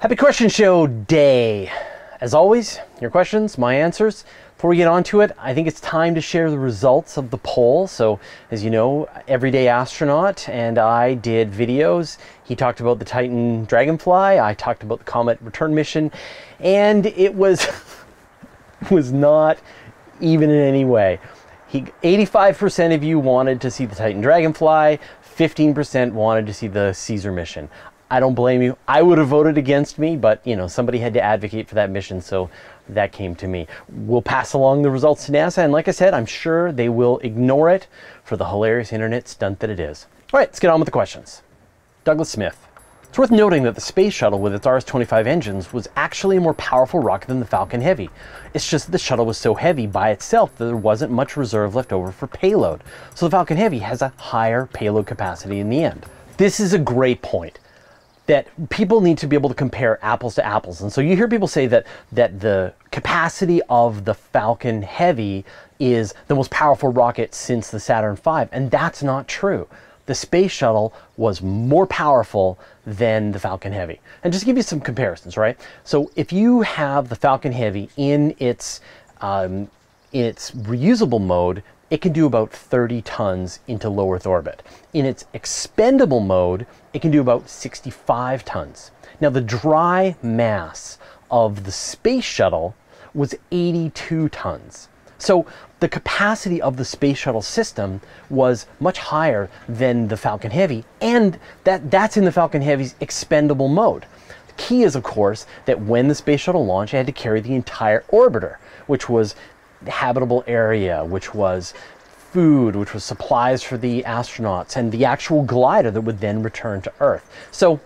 Happy Question Show Day. As always, your questions, my answers. Before we get on it, I think it's time to share the results of the poll. So, as you know, Everyday Astronaut and I did videos. He talked about the Titan Dragonfly, I talked about the Comet Return Mission, and it was was not even in any way. He 85% of you wanted to see the Titan Dragonfly, 15% wanted to see the Caesar mission. I don't blame you. I would have voted against me, but you know somebody had to advocate for that mission, so that came to me. We'll pass along the results to NASA, and like I said, I'm sure they will ignore it for the hilarious internet stunt that it is. All right, let's get on with the questions. Douglas Smith. It's worth noting that the Space Shuttle with its RS-25 engines was actually a more powerful rocket than the Falcon Heavy. It's just that the shuttle was so heavy by itself that there wasn't much reserve left over for payload, so the Falcon Heavy has a higher payload capacity in the end. This is a great point that people need to be able to compare apples to apples. And so you hear people say that that the capacity of the Falcon Heavy is the most powerful rocket since the Saturn V, and that's not true. The space shuttle was more powerful than the Falcon Heavy. And just give you some comparisons, right? So if you have the Falcon Heavy in its um, in its reusable mode, it can do about 30 tons into low Earth orbit. In its expendable mode, it can do about 65 tons. Now, the dry mass of the space shuttle was 82 tons. So the capacity of the space shuttle system was much higher than the Falcon Heavy, and that, that's in the Falcon Heavy's expendable mode. The key is, of course, that when the space shuttle launched, it had to carry the entire orbiter, which was habitable area, which was food, which was supplies for the astronauts, and the actual glider that would then return to Earth. So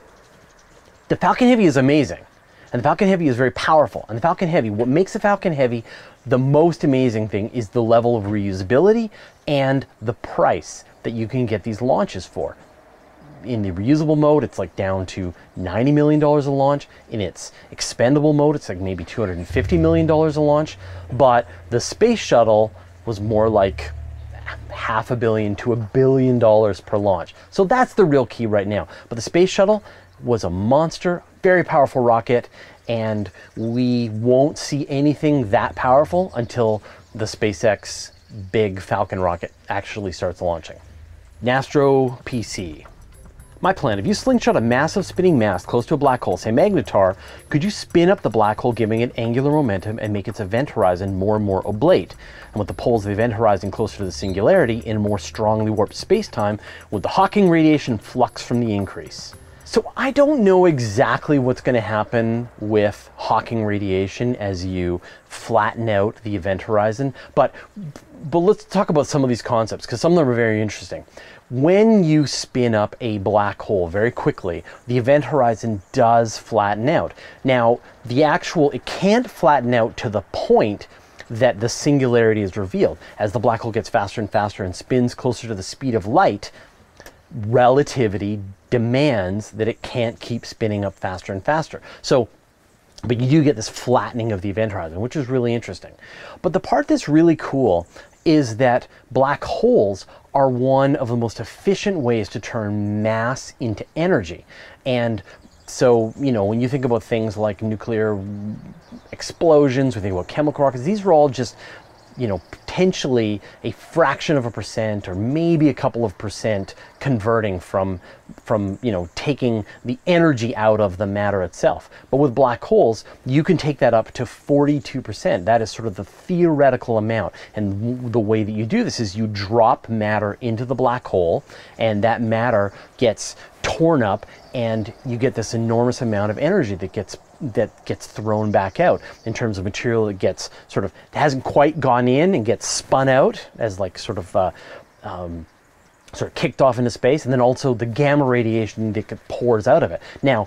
the Falcon Heavy is amazing. And the Falcon Heavy is very powerful. And the Falcon Heavy, what makes the Falcon Heavy the most amazing thing is the level of reusability and the price that you can get these launches for in the reusable mode, it's like down to $90 million a launch. In its expendable mode, it's like maybe $250 million a launch. But the space shuttle was more like half a billion to a billion dollars per launch. So that's the real key right now. But the space shuttle was a monster, very powerful rocket, and we won't see anything that powerful until the SpaceX big Falcon rocket actually starts launching. Nastro PC. My plan, if you slingshot a massive spinning mass close to a black hole, say magnetar, could you spin up the black hole giving it angular momentum and make its event horizon more and more oblate? And with the poles of the event horizon closer to the singularity in a more strongly warped spacetime, would the Hawking radiation flux from the increase? So I don't know exactly what's going to happen with Hawking radiation as you flatten out the event horizon, but but let's talk about some of these concepts because some of them are very interesting. When you spin up a black hole very quickly, the event horizon does flatten out. Now, the actual, it can't flatten out to the point that the singularity is revealed. As the black hole gets faster and faster and spins closer to the speed of light, relativity demands that it can't keep spinning up faster and faster. So, but you do get this flattening of the event horizon, which is really interesting. But the part that's really cool is that black holes are one of the most efficient ways to turn mass into energy. And so, you know, when you think about things like nuclear explosions, we think about chemical rockets, these are all just you know, potentially a fraction of a percent or maybe a couple of percent converting from, from, you know, taking the energy out of the matter itself. But with black holes, you can take that up to 42%. That is sort of the theoretical amount. And the way that you do this is you drop matter into the black hole and that matter gets torn up and you get this enormous amount of energy that gets that gets thrown back out in terms of material that gets sort of hasn't quite gone in and gets spun out as like sort of uh, um, sort of kicked off into space, and then also the gamma radiation that pours out of it. Now,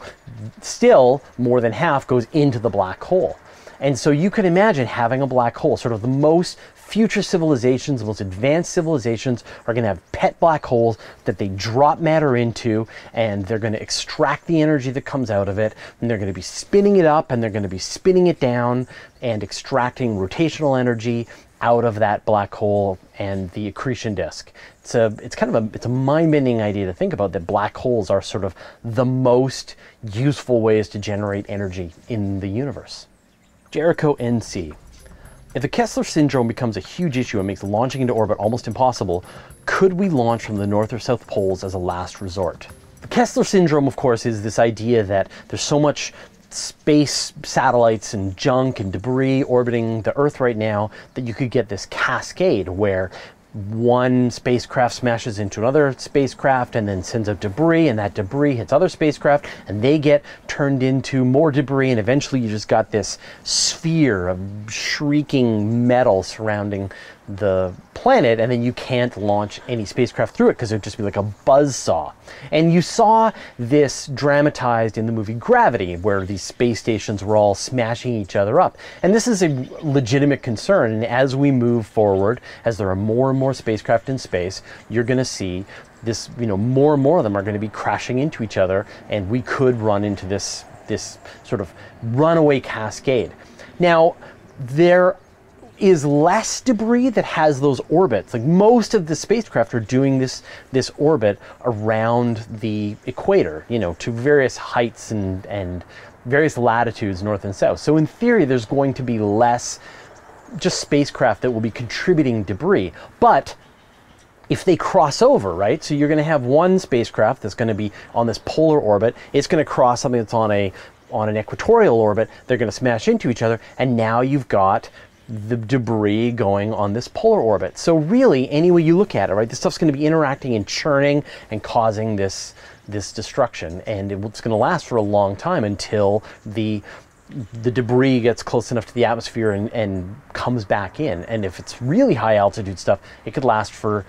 still more than half goes into the black hole. And so you can imagine having a black hole, sort of the most future civilizations, the most advanced civilizations, are going to have pet black holes that they drop matter into, and they're going to extract the energy that comes out of it, and they're going to be spinning it up, and they're going to be spinning it down, and extracting rotational energy out of that black hole and the accretion disk. It's a, it's kind of a, it's a mind-bending idea to think about that black holes are sort of the most useful ways to generate energy in the universe. Jericho NC. If the Kessler syndrome becomes a huge issue and makes launching into orbit almost impossible, could we launch from the North or South poles as a last resort? The Kessler syndrome, of course, is this idea that there's so much space satellites and junk and debris orbiting the Earth right now that you could get this cascade where one spacecraft smashes into another spacecraft and then sends up debris and that debris hits other spacecraft and they get turned into more debris and eventually you just got this sphere of shrieking metal surrounding the planet and then you can't launch any spacecraft through it because it would just be like a buzz saw. And you saw this dramatized in the movie Gravity where these space stations were all smashing each other up. And this is a legitimate concern and as we move forward as there are more and more spacecraft in space, you're going to see this, you know, more and more of them are going to be crashing into each other and we could run into this this sort of runaway cascade. Now, there is less debris that has those orbits. Like most of the spacecraft are doing this this orbit around the equator, you know, to various heights and and various latitudes north and south. So in theory there's going to be less just spacecraft that will be contributing debris. But if they cross over, right? So you're going to have one spacecraft that's going to be on this polar orbit. It's going to cross something that's on a on an equatorial orbit, they're going to smash into each other, and now you've got the debris going on this polar orbit. So really, any way you look at it, right, this stuff's going to be interacting and churning and causing this this destruction, and it's going to last for a long time until the the debris gets close enough to the atmosphere and, and comes back in. And if it's really high altitude stuff, it could last for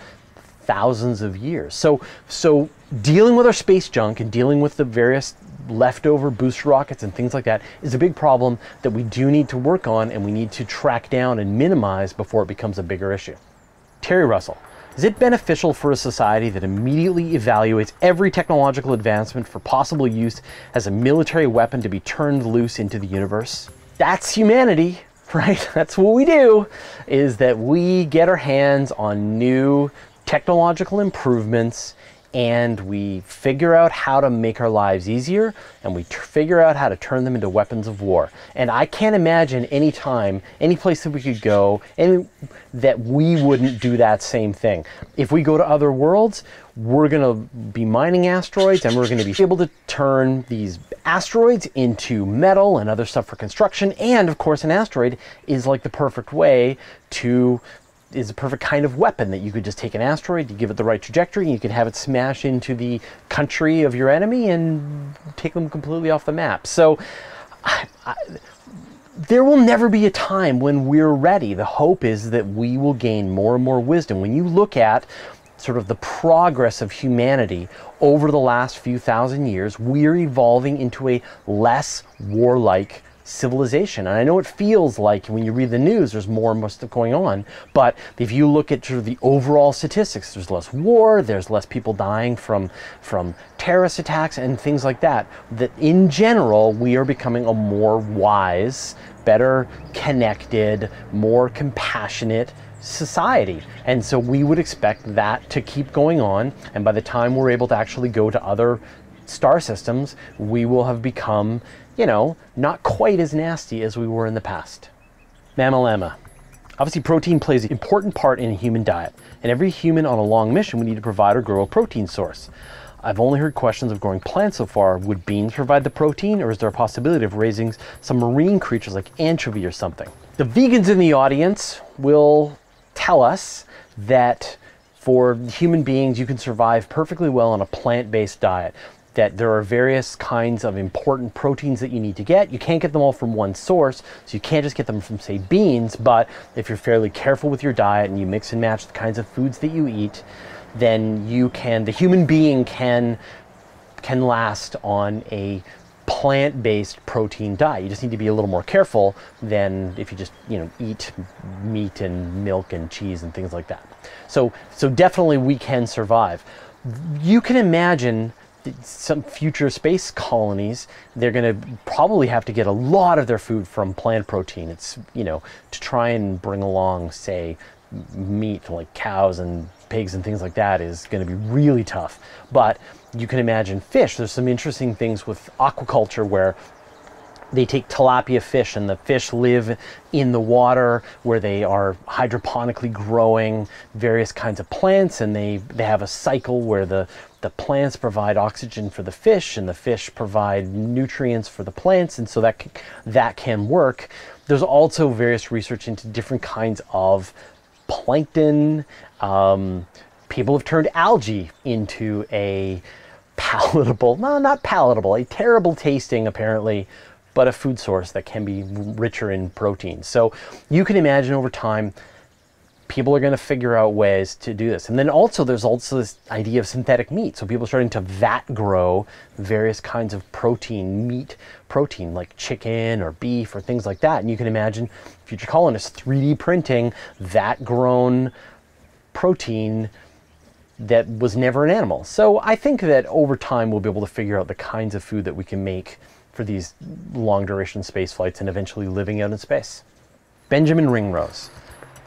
thousands of years. So so dealing with our space junk and dealing with the various leftover booster rockets and things like that is a big problem that we do need to work on and we need to track down and minimize before it becomes a bigger issue. Terry Russell, is it beneficial for a society that immediately evaluates every technological advancement for possible use as a military weapon to be turned loose into the universe? That's humanity, right? That's what we do, is that we get our hands on new technological improvements and we figure out how to make our lives easier and we figure out how to turn them into weapons of war. And I can't imagine any time, any place that we could go, any, that we wouldn't do that same thing. If we go to other worlds, we're going to be mining asteroids and we're going to be able to turn these asteroids into metal and other stuff for construction. And of course, an asteroid is like the perfect way to is a perfect kind of weapon that you could just take an asteroid, you give it the right trajectory, and you could have it smash into the country of your enemy and take them completely off the map. So I, I, there will never be a time when we're ready. The hope is that we will gain more and more wisdom. When you look at sort of the progress of humanity over the last few thousand years, we're evolving into a less warlike civilization. And I know it feels like when you read the news, there's more and more stuff going on. But if you look at sort of the overall statistics, there's less war, there's less people dying from, from terrorist attacks and things like that. That in general, we are becoming a more wise, better connected, more compassionate society. And so we would expect that to keep going on. And by the time we're able to actually go to other star systems, we will have become you know, not quite as nasty as we were in the past. Mammalama. Obviously, protein plays an important part in a human diet, and every human on a long mission, we need to provide or grow a protein source. I've only heard questions of growing plants so far. Would beans provide the protein, or is there a possibility of raising some marine creatures like anchovy or something? The vegans in the audience will tell us that for human beings, you can survive perfectly well on a plant based diet that there are various kinds of important proteins that you need to get. You can't get them all from one source, so you can't just get them from, say, beans, but if you're fairly careful with your diet and you mix and match the kinds of foods that you eat, then you can, the human being can, can last on a plant-based protein diet. You just need to be a little more careful than if you just, you know, eat meat and milk and cheese and things like that. So, so definitely we can survive. You can imagine some future space colonies, they're going to probably have to get a lot of their food from plant protein. It's, you know, to try and bring along, say, meat like cows and pigs and things like that is going to be really tough. But you can imagine fish. There's some interesting things with aquaculture where they take tilapia fish and the fish live in the water where they are hydroponically growing various kinds of plants and they, they have a cycle where the the plants provide oxygen for the fish and the fish provide nutrients for the plants and so that can, that can work there's also various research into different kinds of plankton um, people have turned algae into a palatable no not palatable a terrible tasting apparently but a food source that can be richer in protein so you can imagine over time people are going to figure out ways to do this. And then also there's also this idea of synthetic meat. So people are starting to vat grow various kinds of protein, meat protein, like chicken or beef or things like that. And you can imagine future colonists 3D printing vat grown protein that was never an animal. So I think that over time we'll be able to figure out the kinds of food that we can make for these long duration space flights and eventually living out in space. Benjamin Ringrose.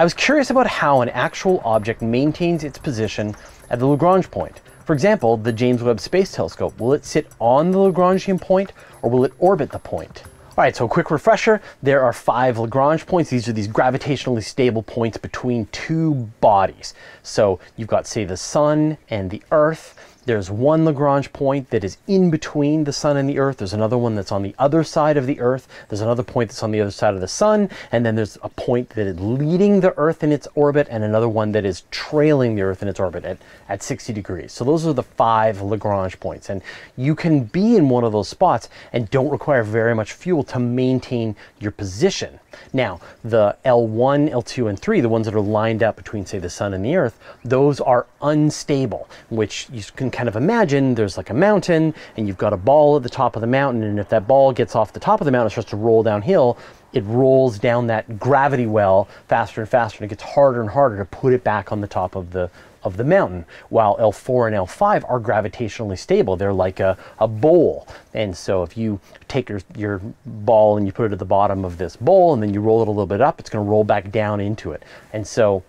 I was curious about how an actual object maintains its position at the Lagrange point. For example, the James Webb Space Telescope. Will it sit on the Lagrangian point or will it orbit the point? All right, so a quick refresher. There are five Lagrange points. These are these gravitationally stable points between two bodies. So you've got, say, the sun and the earth there's one Lagrange point that is in between the sun and the earth. There's another one that's on the other side of the earth. There's another point that's on the other side of the sun. And then there's a point that is leading the earth in its orbit and another one that is trailing the earth in its orbit at, at 60 degrees. So those are the five Lagrange points. And you can be in one of those spots and don't require very much fuel to maintain your position. Now, the L1, L2, and 3, the ones that are lined up between, say, the sun and the earth, those are unstable, which you can kind of imagine there's like a mountain and you've got a ball at the top of the mountain. And if that ball gets off the top of the mountain and starts to roll downhill, it rolls down that gravity well faster and faster. And it gets harder and harder to put it back on the top of the of the mountain, while L4 and L5 are gravitationally stable. They're like a, a bowl. And so if you take your, your ball and you put it at the bottom of this bowl and then you roll it a little bit up, it's going to roll back down into it. And so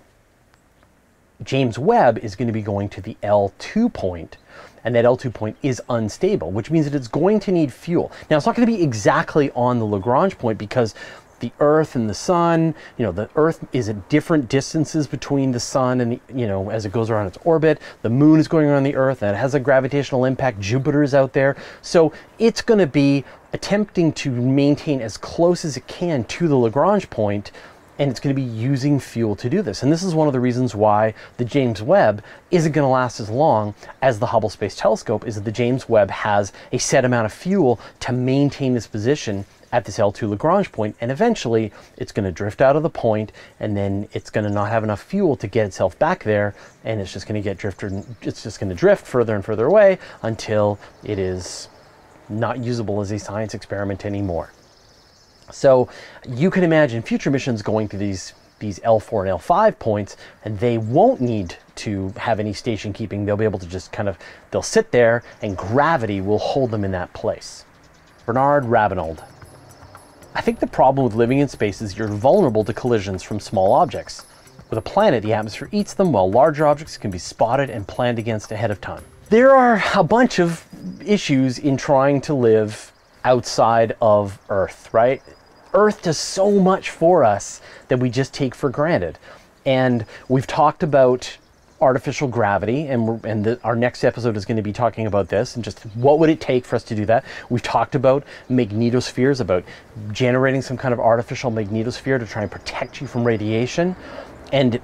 James Webb is going to be going to the L2 point, and that L2 point is unstable, which means that it's going to need fuel. Now, it's not going to be exactly on the Lagrange point because the Earth and the Sun, you know, the Earth is at different distances between the Sun and, the, you know, as it goes around its orbit. The Moon is going around the Earth and it has a gravitational impact. Jupiter is out there. So it's going to be attempting to maintain as close as it can to the Lagrange point and it's going to be using fuel to do this. And this is one of the reasons why the James Webb isn't going to last as long as the Hubble Space Telescope is that the James Webb has a set amount of fuel to maintain this position at this L2 Lagrange point, and eventually it's going to drift out of the point, and then it's going to not have enough fuel to get itself back there, and it's just going to get drifted. It's just going to drift further and further away until it is not usable as a science experiment anymore. So you can imagine future missions going through these these L4 and L5 points, and they won't need to have any station keeping. They'll be able to just kind of, they'll sit there and gravity will hold them in that place. Bernard Rabinold. I think the problem with living in space is you're vulnerable to collisions from small objects. With a planet, the atmosphere eats them while larger objects can be spotted and planned against ahead of time. There are a bunch of issues in trying to live outside of Earth, right? Earth does so much for us that we just take for granted. And we've talked about artificial gravity, and, and the, our next episode is going to be talking about this and just what would it take for us to do that. We've talked about magnetospheres, about generating some kind of artificial magnetosphere to try and protect you from radiation. And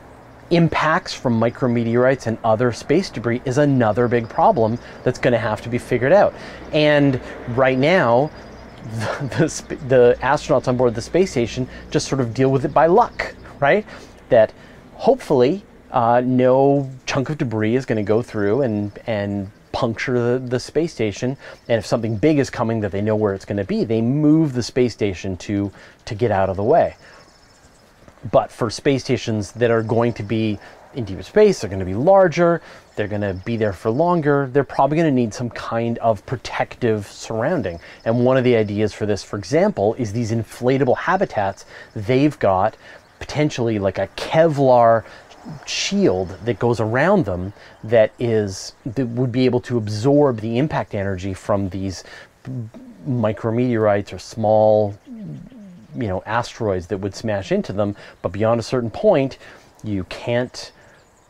impacts from micrometeorites and other space debris is another big problem that's going to have to be figured out. And right now, the, the, the astronauts on board the space station just sort of deal with it by luck, right? That hopefully uh, no chunk of debris is going to go through and and puncture the, the space station. And if something big is coming that they know where it's going to be, they move the space station to to get out of the way. But for space stations that are going to be in deep space. They're going to be larger. They're going to be there for longer. They're probably going to need some kind of protective surrounding. And one of the ideas for this, for example, is these inflatable habitats. They've got potentially like a Kevlar shield that goes around them that is that would be able to absorb the impact energy from these micrometeorites or small you know asteroids that would smash into them but beyond a certain point you can't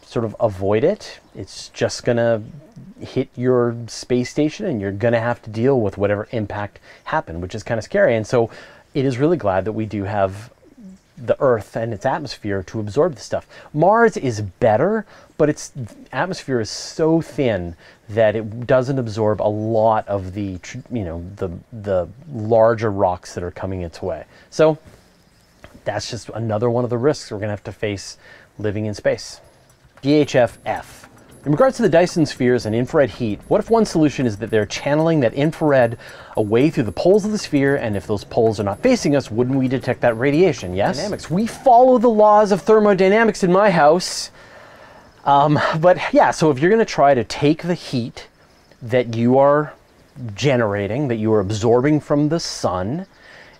sort of avoid it. It's just going to hit your space station and you're going to have to deal with whatever impact happened, which is kind of scary. And so it is really glad that we do have the Earth and its atmosphere to absorb the stuff. Mars is better, but its atmosphere is so thin that it doesn't absorb a lot of the you know the the larger rocks that are coming its way. So that's just another one of the risks we're going to have to face living in space. DHF-F. In regards to the Dyson spheres and infrared heat, what if one solution is that they're channeling that infrared away through the poles of the sphere, and if those poles are not facing us, wouldn't we detect that radiation, yes? Dynamics. We follow the laws of thermodynamics in my house. Um, but yeah, so if you're gonna try to take the heat that you are generating, that you are absorbing from the sun,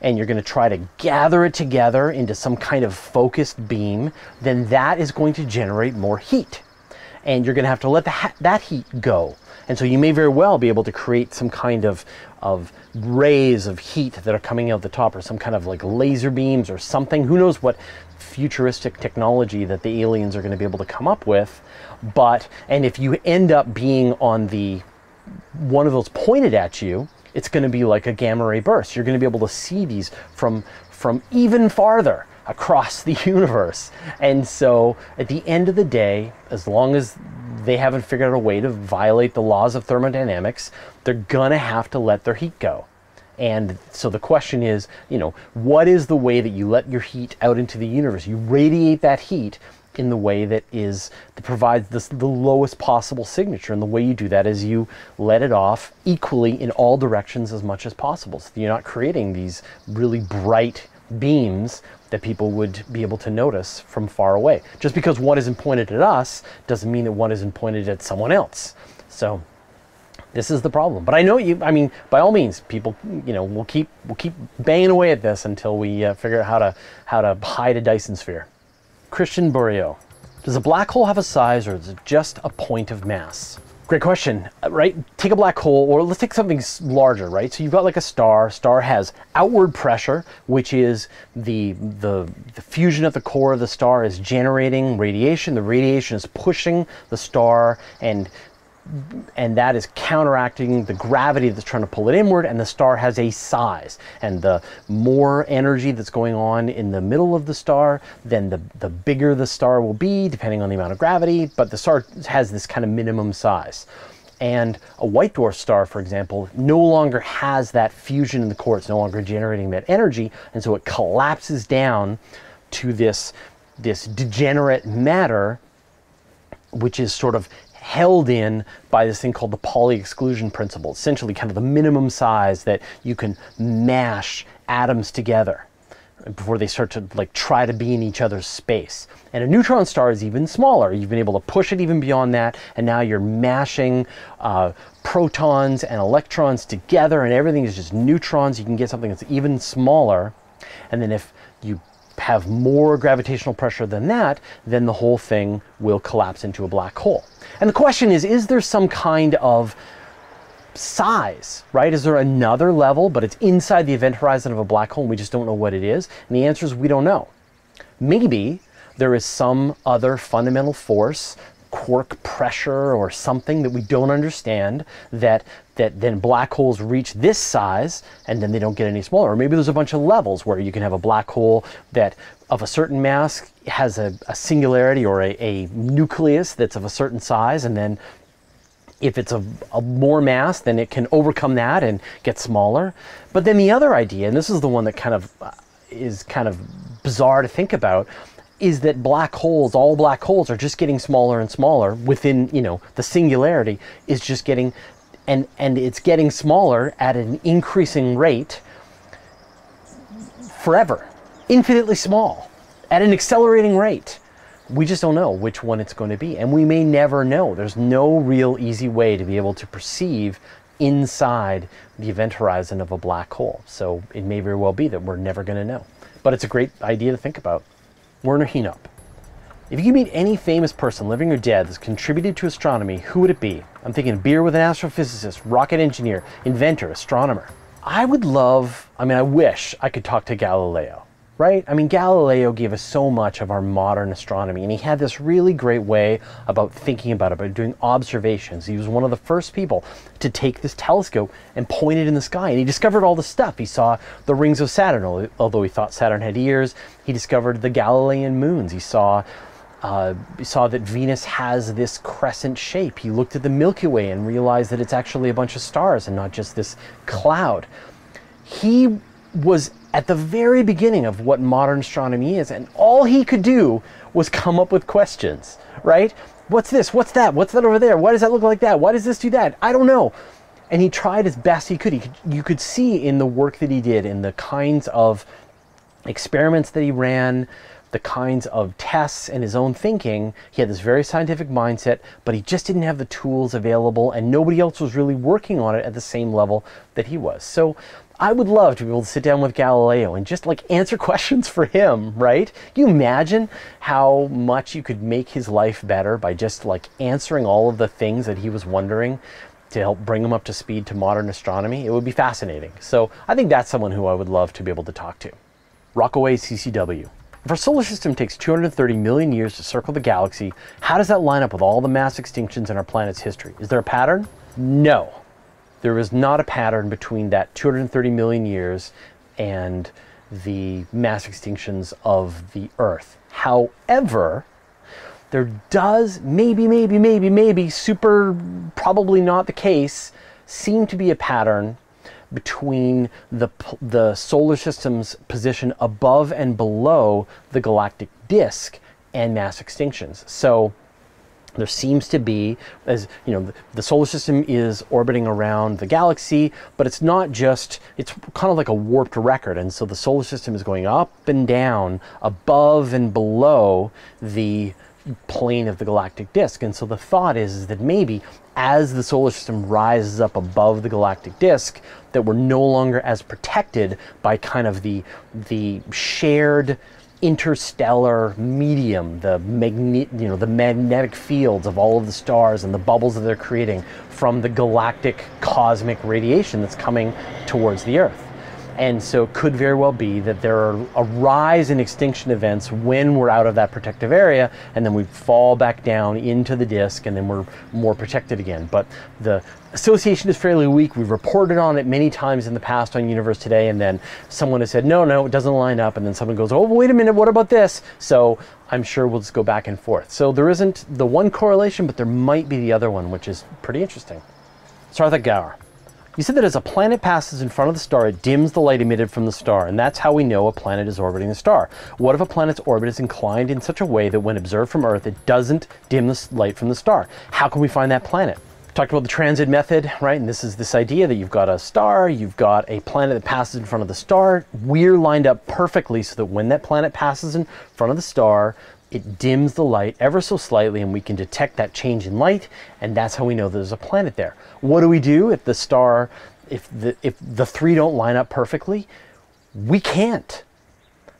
and you're going to try to gather it together into some kind of focused beam, then that is going to generate more heat. And you're going to have to let the that heat go. And so you may very well be able to create some kind of, of rays of heat that are coming out the top or some kind of like laser beams or something. Who knows what futuristic technology that the aliens are going to be able to come up with. But, and if you end up being on the, one of those pointed at you, it's going to be like a gamma ray burst. You're going to be able to see these from, from even farther across the universe. And so at the end of the day, as long as they haven't figured out a way to violate the laws of thermodynamics, they're going to have to let their heat go. And so the question is, you know, what is the way that you let your heat out into the universe? You radiate that heat in the way that is that provides this, the lowest possible signature. And the way you do that is you let it off equally in all directions as much as possible. So you're not creating these really bright beams that people would be able to notice from far away. Just because one isn't pointed at us doesn't mean that one isn't pointed at someone else. So this is the problem. But I know you, I mean, by all means, people, you know, we'll keep, we'll keep banging away at this until we uh, figure out how to, how to hide a Dyson sphere. Christian Burio, does a black hole have a size or is it just a point of mass? Great question, uh, right? Take a black hole or let's take something larger, right? So you've got like a star. Star has outward pressure, which is the, the, the fusion at the core of the star is generating radiation. The radiation is pushing the star and and that is counteracting the gravity that's trying to pull it inward and the star has a size and the more energy that's going on in the middle of the star then the, the bigger the star will be depending on the amount of gravity but the star has this kind of minimum size and a white dwarf star, for example, no longer has that fusion in the core. It's no longer generating that energy. And so it collapses down to this, this degenerate matter, which is sort of held in by this thing called the Pauli exclusion principle, essentially kind of the minimum size that you can mash atoms together before they start to like try to be in each other's space. And a neutron star is even smaller. You've been able to push it even beyond that, and now you're mashing uh, protons and electrons together, and everything is just neutrons. You can get something that's even smaller. And then if you have more gravitational pressure than that, then the whole thing will collapse into a black hole. And the question is, is there some kind of size, right? Is there another level, but it's inside the event horizon of a black hole and we just don't know what it is? And the answer is we don't know. Maybe there is some other fundamental force quark pressure or something that we don't understand that that then black holes reach this size and then they don't get any smaller. Or maybe there's a bunch of levels where you can have a black hole that of a certain mass has a, a singularity or a, a, nucleus that's of a certain size and then if it's a, a more mass, then it can overcome that and get smaller. But then the other idea, and this is the one that kind of uh, is kind of bizarre to think about, is that black holes, all black holes are just getting smaller and smaller within, you know, the singularity is just getting, and, and it's getting smaller at an increasing rate forever, infinitely small, at an accelerating rate. We just don't know which one it's going to be, and we may never know. There's no real easy way to be able to perceive inside the event horizon of a black hole. So it may very well be that we're never going to know. But it's a great idea to think about. Werner Henop. If you could meet any famous person, living or dead, that's contributed to astronomy, who would it be? I'm thinking beer with an astrophysicist, rocket engineer, inventor, astronomer. I would love, I mean, I wish I could talk to Galileo right? I mean, Galileo gave us so much of our modern astronomy, and he had this really great way about thinking about it, about doing observations. He was one of the first people to take this telescope and point it in the sky, and he discovered all the stuff. He saw the rings of Saturn, although he thought Saturn had ears. He discovered the Galilean moons. He saw uh, saw that Venus has this crescent shape. He looked at the Milky Way and realized that it's actually a bunch of stars and not just this cloud. He was at the very beginning of what modern astronomy is, and all he could do was come up with questions, right? What's this? What's that? What's that over there? Why does that look like that? Why does this do that? I don't know. And he tried as best he could. He could you could see in the work that he did, in the kinds of experiments that he ran, the kinds of tests and his own thinking. He had this very scientific mindset, but he just didn't have the tools available, and nobody else was really working on it at the same level that he was. So I would love to be able to sit down with Galileo and just like answer questions for him, right? Can you imagine how much you could make his life better by just like answering all of the things that he was wondering to help bring him up to speed to modern astronomy? It would be fascinating. So I think that's someone who I would love to be able to talk to. Rockaway CCW. If our solar system takes 230 million years to circle the galaxy, how does that line up with all the mass extinctions in our planet's history? Is there a pattern? No there was not a pattern between that 230 million years and the mass extinctions of the Earth. However, there does, maybe, maybe, maybe, maybe, super probably not the case, seem to be a pattern between the, the solar system's position above and below the galactic disk and mass extinctions. So there seems to be as you know the solar system is orbiting around the galaxy but it's not just it's kind of like a warped record and so the solar system is going up and down above and below the plane of the galactic disk and so the thought is, is that maybe as the solar system rises up above the galactic disk that we're no longer as protected by kind of the the shared interstellar medium, the magnet, you know, the magnetic fields of all of the stars and the bubbles that they're creating from the galactic cosmic radiation that's coming towards the Earth. And so it could very well be that there are a rise in extinction events when we're out of that protective area, and then we fall back down into the disk, and then we're more protected again. But the association is fairly weak. We've reported on it many times in the past on Universe Today, and then someone has said, no, no, it doesn't line up. And then someone goes, oh, wait a minute, what about this? So I'm sure we'll just go back and forth. So there isn't the one correlation, but there might be the other one, which is pretty interesting. Sarthak Gower. You said that as a planet passes in front of the star, it dims the light emitted from the star, and that's how we know a planet is orbiting the star. What if a planet's orbit is inclined in such a way that when observed from Earth, it doesn't dim the light from the star? How can we find that planet? talked about the transit method, right? And this is this idea that you've got a star, you've got a planet that passes in front of the star. We're lined up perfectly so that when that planet passes in front of the star, it dims the light ever so slightly and we can detect that change in light and that's how we know there's a planet there. What do we do if the star, if the, if the three don't line up perfectly? We can't.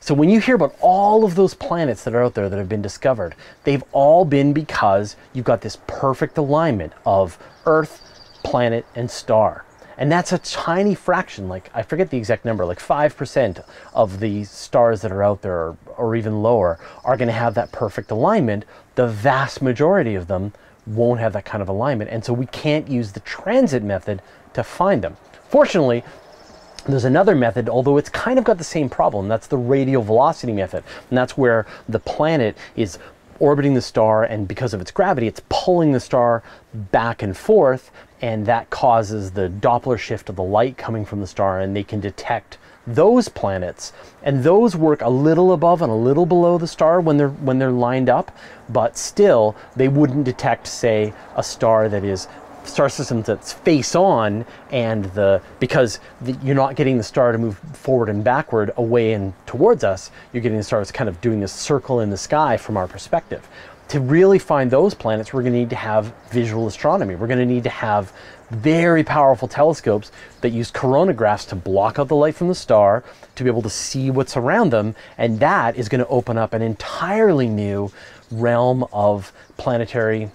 So when you hear about all of those planets that are out there that have been discovered, they've all been because you've got this perfect alignment of Earth, planet, and star. And that's a tiny fraction, like I forget the exact number, like 5% of the stars that are out there or, or even lower are going to have that perfect alignment. The vast majority of them won't have that kind of alignment. And so we can't use the transit method to find them. Fortunately, there's another method, although it's kind of got the same problem. That's the radial velocity method. And that's where the planet is orbiting the star and because of its gravity, it's pulling the star back and forth and that causes the Doppler shift of the light coming from the star and they can detect those planets and those work a little above and a little below the star when they're when they're lined up but still they wouldn't detect say a star that is star system that's face on and the because the, you're not getting the star to move forward and backward away and towards us you're getting the stars kind of doing this circle in the sky from our perspective to really find those planets we're going to need to have visual astronomy we're going to need to have very powerful telescopes that use coronagraphs to block out the light from the star to be able to see what's around them and that is going to open up an entirely new realm of planetary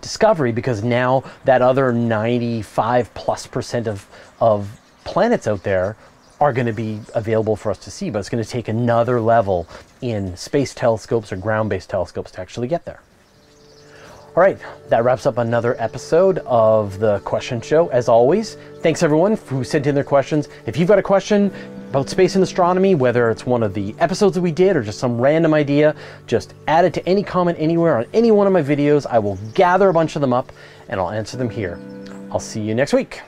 discovery because now that other 95 plus percent of, of planets out there are going to be available for us to see, but it's going to take another level in space telescopes or ground based telescopes to actually get there. All right, that wraps up another episode of the Question Show. As always, thanks everyone who sent in their questions. If you've got a question, about space and astronomy, whether it's one of the episodes that we did or just some random idea, just add it to any comment anywhere on any one of my videos. I will gather a bunch of them up and I'll answer them here. I'll see you next week.